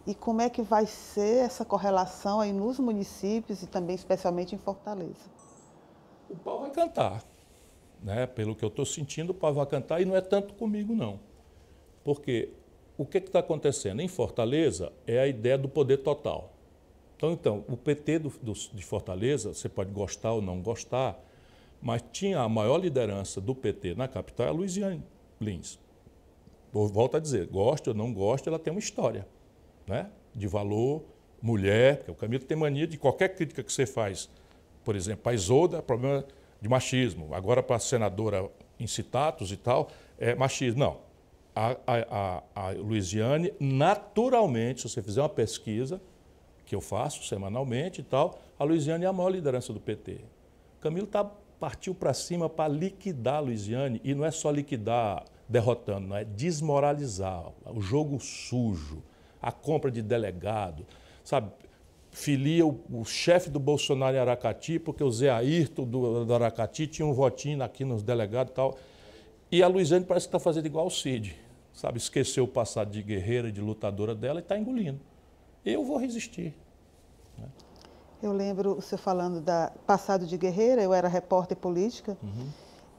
Speaker 1: e como é que vai ser essa correlação aí nos municípios e também especialmente em Fortaleza? O
Speaker 2: pau vai cantar, né? Pelo que eu estou sentindo, o pau vai cantar e não é tanto comigo não, porque o que está acontecendo em Fortaleza é a ideia do poder total. Então, então o PT do, do, de Fortaleza, você pode gostar ou não gostar, mas tinha a maior liderança do PT na capital, é a Luiziane Lins. Volto a dizer, goste ou não goste, ela tem uma história né? de valor, mulher, porque o Camilo tem mania de qualquer crítica que você faz. Por exemplo, a Isolda, é problema de machismo. Agora, para a senadora incitatos e tal, é machismo. Não. A, a, a, a Luiziane, naturalmente, se você fizer uma pesquisa, que eu faço semanalmente e tal, a Luiziane é a maior liderança do PT. O Camilo tá, partiu para cima para liquidar a Luiziane, e não é só liquidar derrotando, não é desmoralizar, o jogo sujo a compra de delegado, sabe? Filia o, o chefe do Bolsonaro em Aracati, porque o Zé Ayrton do, do Aracati tinha um votinho aqui nos delegados e tal. E a Luizane parece que está fazendo igual o Cid, sabe? Esqueceu o passado de guerreira, de lutadora dela e está engolindo.
Speaker 1: Eu vou resistir. Né? Eu lembro o senhor falando da passado de guerreira, eu era repórter política. Uhum.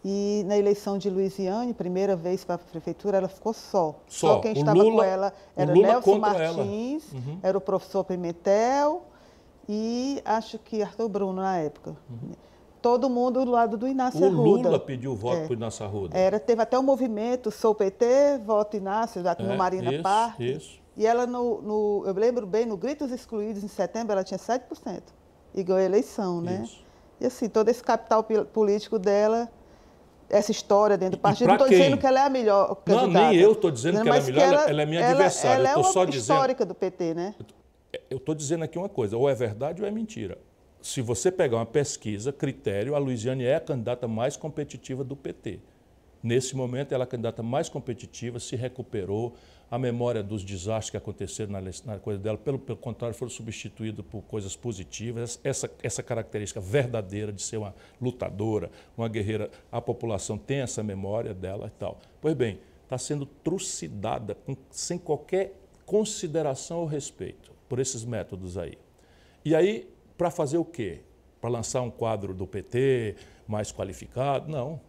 Speaker 1: E na eleição de Luiziane, primeira vez para a prefeitura, ela ficou só. Só, só quem o estava Lula, com ela era o Nelson Martins, uhum. era o professor Pimentel e acho que Arthur Bruno na época. Uhum. Todo mundo do lado do Inácio o Arruda. O Lula pediu voto é. para o
Speaker 2: Inácio Arruda. Era,
Speaker 1: teve até o um movimento, sou PT, voto Inácio, já no é, Marina isso, Parque. Isso. E ela, no, no, eu lembro bem, no Gritos Excluídos, em setembro, ela tinha 7% e ganhou a eleição, né? Isso. E assim, todo esse capital político dela essa história dentro do partido. Não estou dizendo que ela é a melhor candidata. Não, nem eu
Speaker 2: estou dizendo que ela é melhor, ela, ela, é minha ela, adversária. Ela é, é uma só histórica
Speaker 1: dizendo... do PT, né?
Speaker 2: Eu é, estou dizendo aqui uma coisa, ou é verdade ou é mentira. Se você pegar uma pesquisa, critério, a Luiziane é a candidata mais competitiva do PT. Nesse momento, ela é a candidata mais competitiva, se recuperou, a memória dos desastres que aconteceram na, na coisa dela, pelo, pelo contrário, foram substituídos por coisas positivas. Essa, essa característica verdadeira de ser uma lutadora, uma guerreira, a população tem essa memória dela e tal. Pois bem, está sendo trucidada com, sem qualquer consideração ou respeito por esses métodos aí. E aí, para fazer o quê? Para lançar um quadro do PT mais qualificado? Não.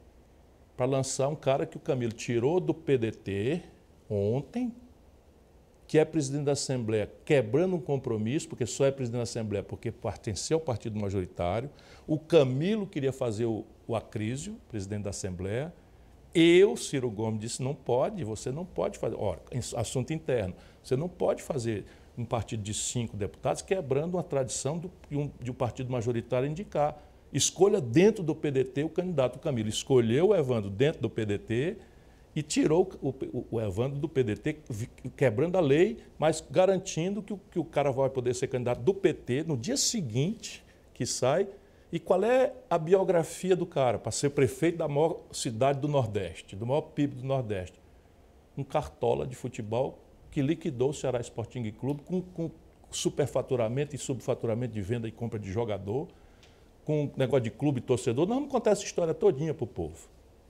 Speaker 2: Para lançar um cara que o Camilo tirou do PDT ontem, que é presidente da Assembleia, quebrando um compromisso, porque só é presidente da Assembleia porque pertence ao partido majoritário. O Camilo queria fazer o, o acrísio, presidente da Assembleia. Eu, Ciro Gomes, disse: não pode, você não pode fazer. Ora, assunto interno, você não pode fazer um partido de cinco deputados quebrando uma tradição do, de, um, de um partido majoritário indicar. Escolha dentro do PDT o candidato Camilo. Escolheu o Evandro dentro do PDT e tirou o, o, o, Evandro do PDT, quebrando a lei, mas garantindo que o, que o cara vai poder ser candidato do PT no dia seguinte que sai. E qual é a biografia do cara para ser prefeito da maior cidade do Nordeste, do maior PIB do Nordeste? Um cartola de futebol que liquidou o Ceará Sporting Clube com, com superfaturamento e subfaturamento de venda e compra de jogador, com negócio de clube e torcedor. Nós não, contar conta essa história todinha para o povo.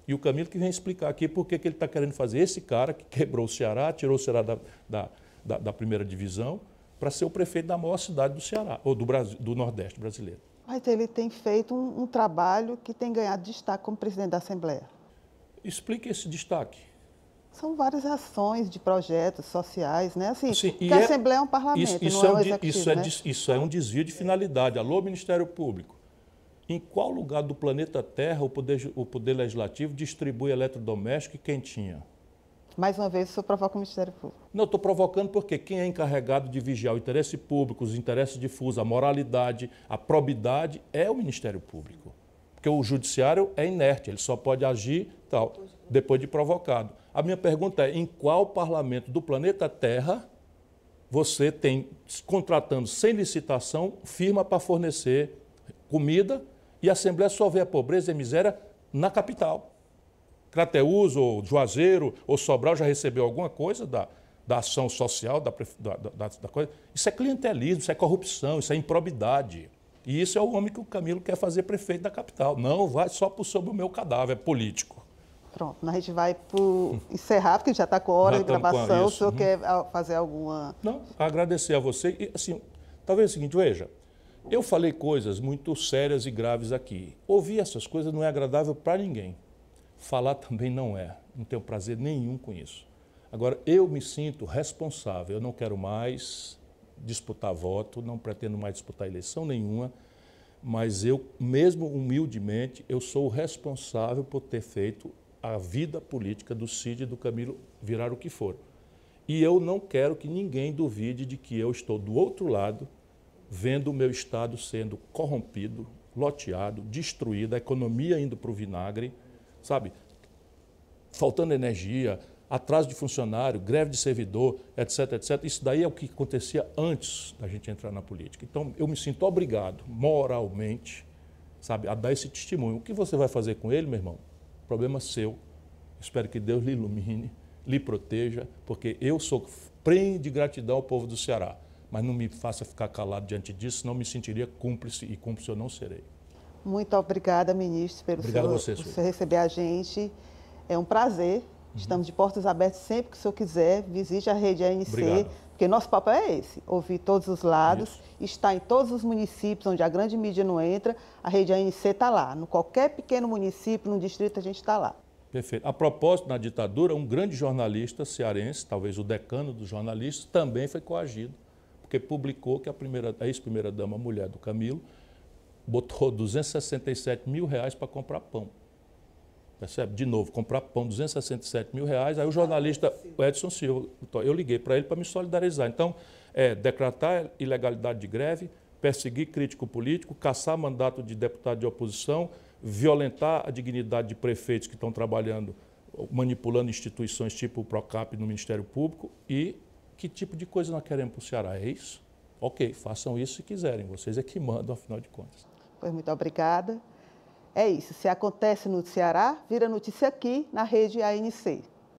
Speaker 2: E o Camilo que vem explicar aqui por que ele está querendo fazer esse cara que quebrou o Ceará, tirou o Ceará da, da, da, da primeira divisão, para ser o prefeito da maior cidade do Ceará, ou do, Brasil, do Nordeste brasileiro.
Speaker 1: Mas ele tem feito um, um, trabalho que tem ganhado destaque como presidente da Assembleia. Explique esse destaque. São várias ações de projetos sociais, né? Assim, assim a é, Assembleia é um parlamento, isso, isso não é, é um é executivo, isso, né? é,
Speaker 2: isso é um desvio de finalidade. Alô, Ministério Público. Em qual lugar do planeta Terra o Poder, o poder Legislativo distribui eletrodoméstico e quentinha?
Speaker 1: Mais uma vez, o senhor provoca o Ministério Público.
Speaker 2: Não, estou provocando porque quem é encarregado de vigiar o interesse público, os interesses difusos, a moralidade, a probidade, é o Ministério Público. Porque o judiciário é inerte, ele só pode agir tal, depois de provocado. A minha pergunta é: em qual parlamento do planeta Terra você tem, contratando sem licitação, firma para fornecer comida e a Assembleia só vê a pobreza e a miséria na capital. Crateus, ou Juazeiro, ou Sobral já recebeu alguma coisa da, da ação social, da, da, da, coisa. Isso é clientelismo, isso é corrupção, isso é improbidade. E isso é o homem que o Camilo quer fazer prefeito da capital. Não vai só por sobre o meu cadáver é político.
Speaker 1: Pronto, a gente vai encerrar, porque já está com hora já de gravação. O senhor hum. quer ah, fazer alguma. Não,
Speaker 2: agradecer a você. E, assim, talvez é o seguinte, veja, eu falei coisas muito sérias e graves aqui. Ouvir essas coisas não é agradável para ninguém. Falar também não é. Não tenho prazer nenhum com isso. Agora, eu me sinto responsável. Eu não quero mais disputar voto, não pretendo mais disputar eleição nenhuma, mas eu, mesmo humildemente, eu sou o responsável por ter feito a vida política do Cid e do Camilo virar o que for. E eu não quero que ninguém duvide de que eu estou do outro lado vendo o meu Estado sendo corrompido, loteado, destruído, a economia indo para o vinagre, sabe? Faltando energia, atraso de funcionário, greve de servidor, etc, etc. Isso daí é o que acontecia antes da gente entrar na política. Então, eu me sinto obrigado, moralmente, sabe, a dar esse testemunho. O que você vai fazer com ele, meu irmão? Problema seu. Espero que Deus lhe ilumine, lhe proteja, porque eu sou de gratidão ao povo do Ceará mas não me faça ficar calado diante disso, senão me sentiria cúmplice e cúmplice eu não serei.
Speaker 1: Muito obrigada, ministro, pelo Obrigado senhor, você, Você receber a gente. É um prazer. Uhum. Estamos de portas abertas sempre que o senhor quiser. Visite a rede ANC, Obrigado. porque nosso papel é esse: ouvir todos os lados, estar em todos os municípios onde a grande mídia não entra. A rede ANC está lá. No qualquer pequeno município, no distrito, a gente está lá.
Speaker 2: Perfeito. A propósito, na ditadura, um grande jornalista cearense, talvez o decano dos jornalistas, também foi coagido porque publicou que a primeira, a ex-primeira-dama, mulher do Camilo, botou 267 mil reais para comprar pão. Percebe? De novo, comprar pão, 267 mil reais. Aí o jornalista o Edson Silva, então, eu liguei para ele para me solidarizar. Então, é, decretar ilegalidade de greve, perseguir crítico político, caçar mandato de deputado de oposição, violentar a dignidade de prefeitos que estão trabalhando, manipulando instituições tipo o PROCAP no Ministério Público e que tipo de coisa nós queremos para o Ceará. É isso? Ok, façam isso se quiserem, vocês é que mandam, afinal de contas.
Speaker 1: Pois muito obrigada. É isso. Se acontece no Ceará, vira notícia aqui na rede ANC.